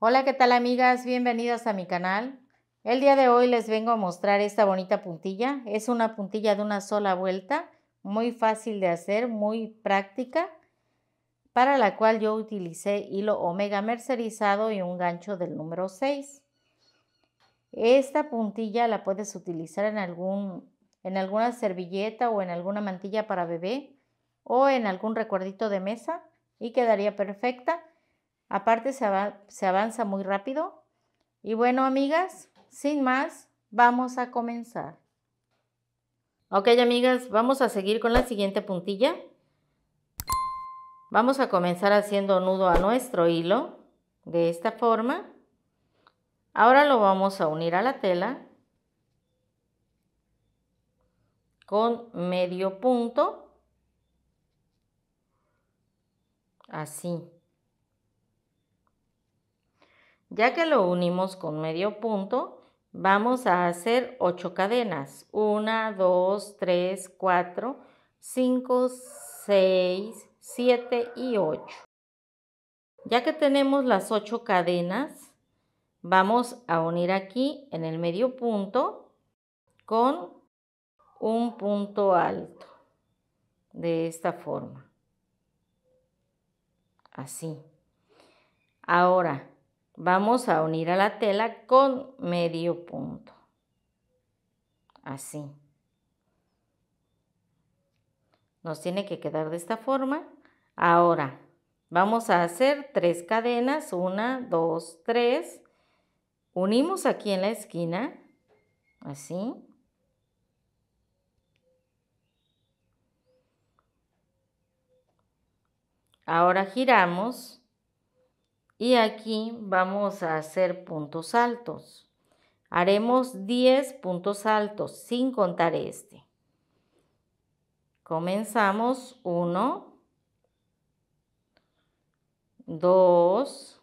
Hola, ¿qué tal amigas? Bienvenidas a mi canal. El día de hoy les vengo a mostrar esta bonita puntilla. Es una puntilla de una sola vuelta, muy fácil de hacer, muy práctica, para la cual yo utilicé hilo omega mercerizado y un gancho del número 6. Esta puntilla la puedes utilizar en, algún, en alguna servilleta o en alguna mantilla para bebé o en algún recuerdito de mesa y quedaría perfecta. Aparte se, avanza muy rápido. Y bueno, amigas, sin más, vamos a comenzar. Ok, amigas, vamos a seguir con la siguiente puntilla. Vamos a comenzar haciendo nudo a nuestro hilo de esta forma. Ahora lo vamos a unir a la tela con medio punto. Así. Ya que lo unimos con medio punto, vamos a hacer 8 cadenas. 1, 2, 3, 4, 5, 6, 7 y 8. Ya que tenemos las 8 cadenas, vamos a unir aquí en el medio punto con un punto alto. De esta forma. Así. Ahora, vamos a unir a la tela con medio punto. Así. Nos tiene que quedar de esta forma. Ahora, vamos a hacer tres cadenas. Una, dos, tres. Unimos aquí en la esquina. Así. Ahora giramos y aquí vamos a hacer puntos altos. Haremos 10 puntos altos sin contar este. Comenzamos 1, 2,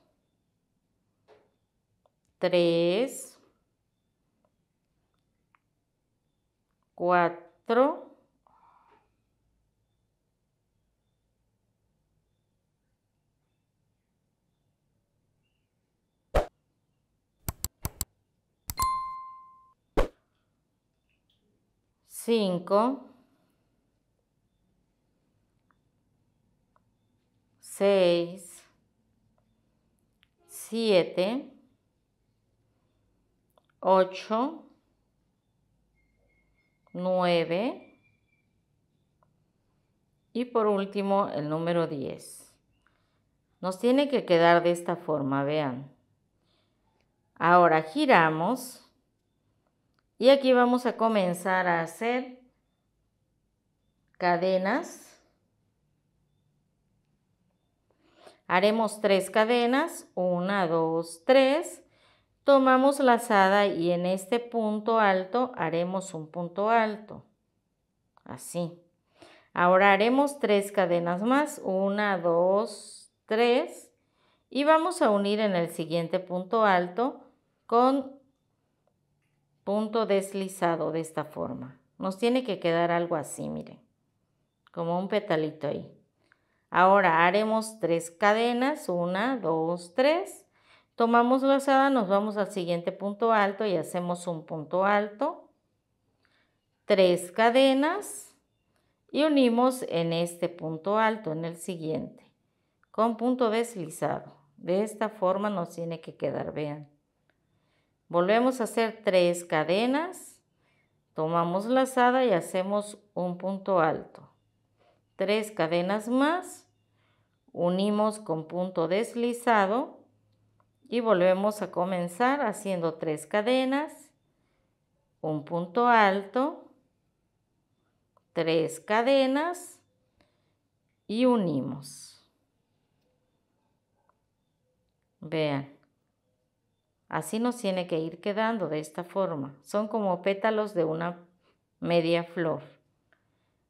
3, 4, 5, 6, 7, 8, 9 y por último el número 10. Nos tiene que quedar de esta forma, vean. Ahora giramos y aquí vamos a comenzar a hacer cadenas. Haremos tres cadenas, una, dos, tres. Tomamos lazada y en este punto alto haremos un punto alto. Así. Ahora haremos tres cadenas más, una, dos, tres. Y vamos a unir en el siguiente punto alto con punto deslizado de esta forma. Nos tiene que quedar algo así, miren, como un petalito ahí. Ahora haremos tres cadenas, una, dos, tres. Tomamos la lazada, nos vamos al siguiente punto alto y hacemos un punto alto. Tres cadenas y unimos en este punto alto, en el siguiente, con punto deslizado. De esta forma nos tiene que quedar, vean. Volvemos a hacer tres cadenas, tomamos lazada y hacemos un punto alto. Tres cadenas más, unimos con punto deslizado y volvemos a comenzar haciendo tres cadenas, un punto alto, tres cadenas y unimos. Vean. Así nos tiene que ir quedando de esta forma. Son como pétalos de una media flor.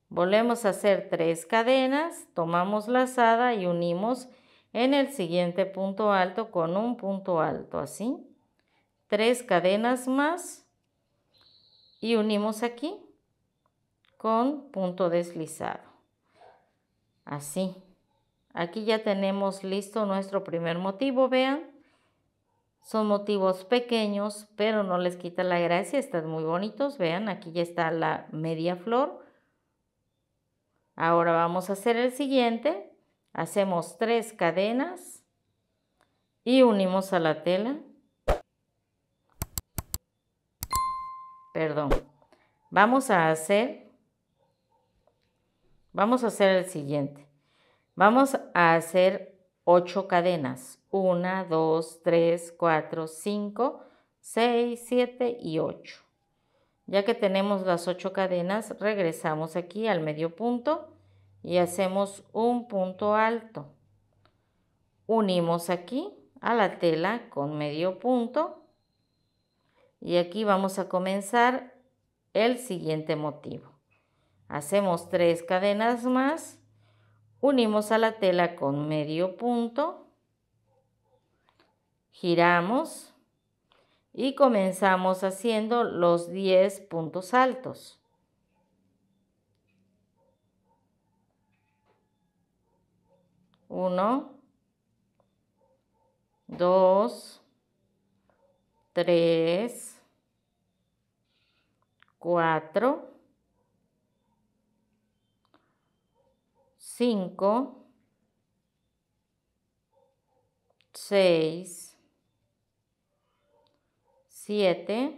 Volvemos a hacer tres cadenas, tomamos lazada y unimos en el siguiente punto alto con un punto alto, así. Tres cadenas más y unimos aquí con punto deslizado, así. Aquí ya tenemos listo nuestro primer motivo, vean. Son motivos pequeños, pero no les quita la gracia. Están muy bonitos. Vean, aquí ya está la media flor. Ahora vamos a hacer el siguiente. Hacemos tres cadenas y unimos a la tela. Perdón. Vamos a hacer vamos a hacer el siguiente. Vamos a hacer 8 cadenas. 1, 2, 3, 4, 5, 6, 7 y 8. Ya que tenemos las 8 cadenas, regresamos aquí al medio punto y hacemos un punto alto. Unimos aquí a la tela con medio punto y aquí vamos a comenzar el siguiente motivo. Hacemos 3 cadenas más Unimos a la tela con medio punto, giramos y comenzamos haciendo los 10 puntos altos. 1, 2, 3, 4. 5, 6, 7,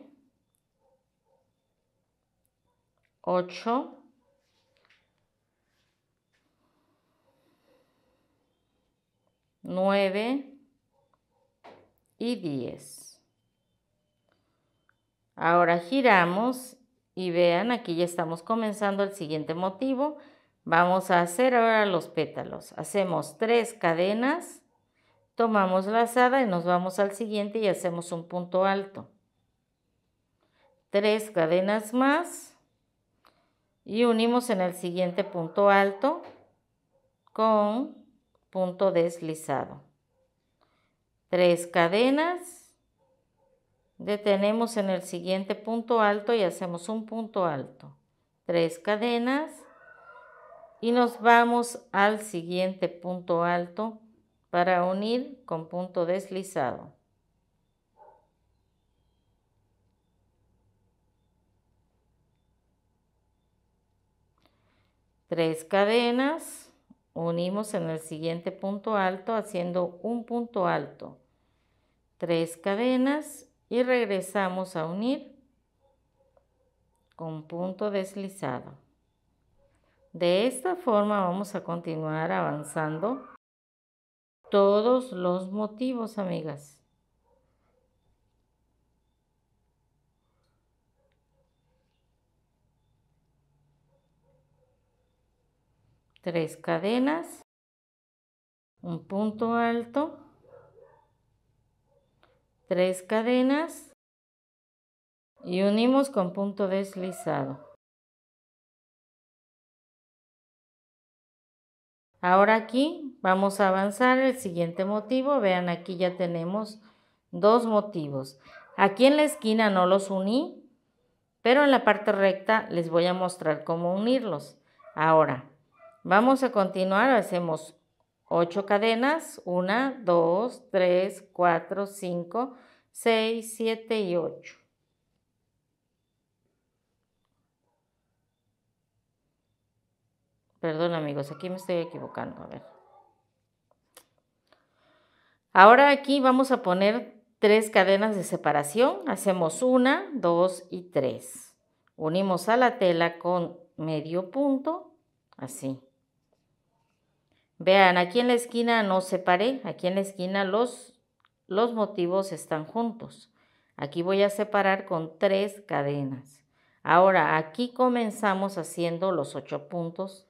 8, 9 y 10. Ahora giramos y vean, aquí ya estamos comenzando el siguiente motivo. Vamos a hacer ahora los pétalos. Hacemos tres cadenas, tomamos lazada y nos vamos al siguiente y hacemos un punto alto. Tres cadenas más y unimos en el siguiente punto alto con punto deslizado. Tres cadenas, detenemos en el siguiente punto alto y hacemos un punto alto. Tres cadenas, y nos vamos al siguiente punto alto para unir con punto deslizado. Tres cadenas, unimos en el siguiente punto alto haciendo un punto alto. Tres cadenas y regresamos a unir con punto deslizado. De esta forma vamos a continuar avanzando todos los motivos, amigas. Tres cadenas, un punto alto, tres cadenas y unimos con punto deslizado. Ahora aquí vamos a avanzar el siguiente motivo. Vean, aquí ya tenemos dos motivos. Aquí en la esquina no los uní, pero en la parte recta les voy a mostrar cómo unirlos. Ahora, vamos a continuar. Hacemos ocho cadenas. una, dos, tres, cuatro, cinco, seis, siete y ocho. Perdón amigos, aquí me estoy equivocando. A ver. Ahora aquí vamos a poner tres cadenas de separación. Hacemos una, dos y tres. Unimos a la tela con medio punto, así. Vean, aquí en la esquina no separé, aquí en la esquina los, los motivos están juntos. Aquí voy a separar con tres cadenas. Ahora, aquí comenzamos haciendo los ocho puntos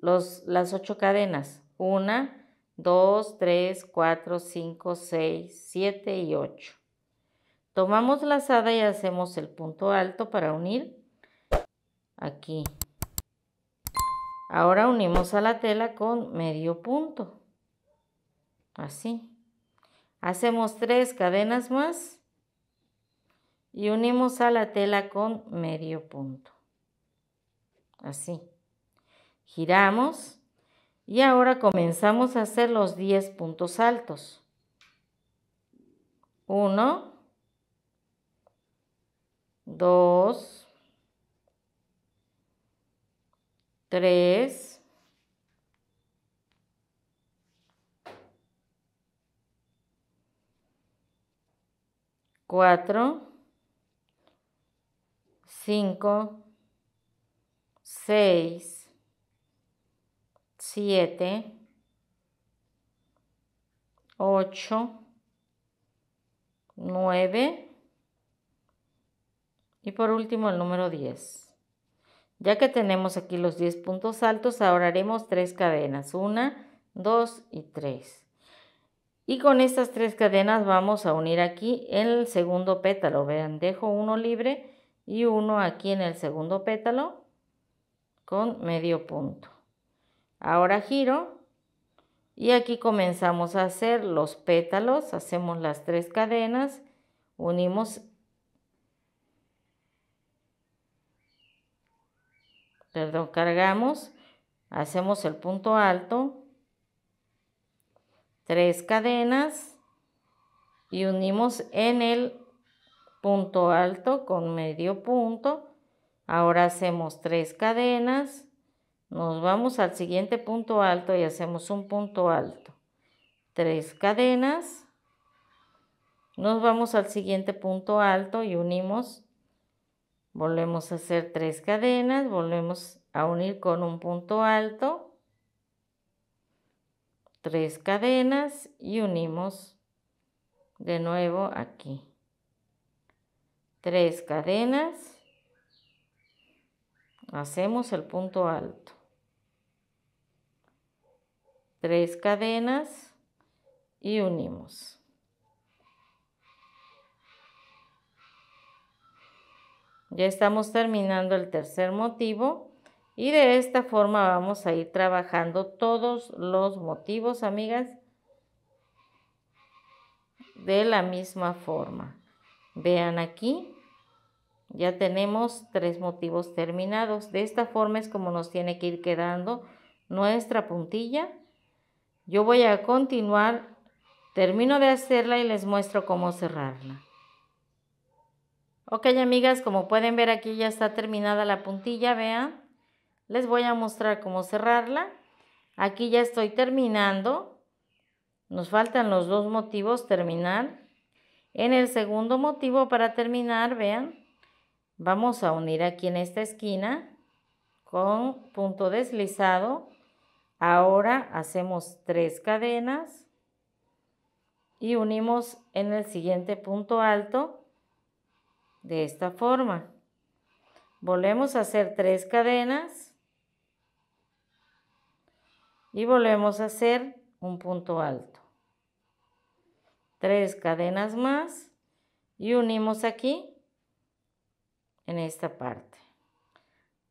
las ocho cadenas. Una, dos, tres, cuatro, cinco, seis, siete y ocho. Tomamos la lazada y hacemos el punto alto para unir aquí. Ahora unimos a la tela con medio punto. Así. Hacemos tres cadenas más y unimos a la tela con medio punto. Así. Giramos y ahora comenzamos a hacer los 10 puntos altos. 1, 2, 3, 4, 5, 6, 7, 8, 9 y por último el número 10. Ya que tenemos aquí los 10 puntos altos, ahora haremos 3 cadenas, 1, 2 y 3. Y con estas 3 cadenas vamos a unir aquí el segundo pétalo. Vean, dejo uno libre y uno aquí en el segundo pétalo con medio punto. Ahora giro y aquí comenzamos a hacer los pétalos, hacemos las tres cadenas, unimos, perdón, cargamos, hacemos el punto alto, tres cadenas y unimos en el punto alto con medio punto. Ahora hacemos tres cadenas nos vamos al siguiente punto alto y hacemos un punto alto. Tres cadenas. Nos vamos al siguiente punto alto y unimos. Volvemos a hacer tres cadenas. Volvemos a unir con un punto alto. Tres cadenas y unimos de nuevo aquí. Tres cadenas. Hacemos el punto alto tres cadenas y unimos. Ya estamos terminando el tercer motivo y de esta forma vamos a ir trabajando todos los motivos, amigas, de la misma forma. Vean aquí, ya tenemos tres motivos terminados. De esta forma es como nos tiene que ir quedando nuestra puntilla yo voy a continuar, termino de hacerla y les muestro cómo cerrarla. Ok amigas, como pueden ver aquí ya está terminada la puntilla, vean. Les voy a mostrar cómo cerrarla. Aquí ya estoy terminando. Nos faltan los dos motivos terminar. En el segundo motivo para terminar, vean, vamos a unir aquí en esta esquina con punto deslizado Ahora hacemos tres cadenas y unimos en el siguiente punto alto de esta forma. Volvemos a hacer tres cadenas y volvemos a hacer un punto alto. Tres cadenas más y unimos aquí en esta parte.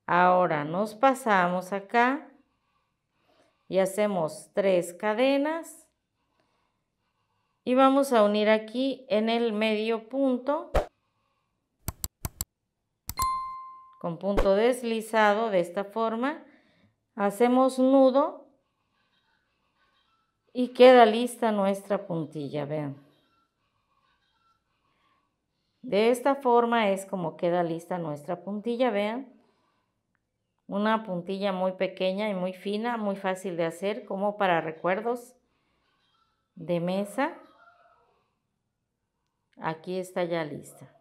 Ahora nos pasamos acá y hacemos tres cadenas y vamos a unir aquí en el medio punto con punto deslizado de esta forma hacemos nudo y queda lista nuestra puntilla vean de esta forma es como queda lista nuestra puntilla vean una puntilla muy pequeña y muy fina, muy fácil de hacer, como para recuerdos de mesa. Aquí está ya lista.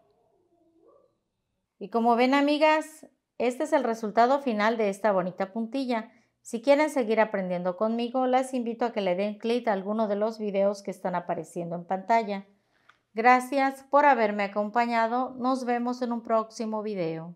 Y como ven amigas, este es el resultado final de esta bonita puntilla. Si quieren seguir aprendiendo conmigo, las invito a que le den click a alguno de los videos que están apareciendo en pantalla. Gracias por haberme acompañado. Nos vemos en un próximo video.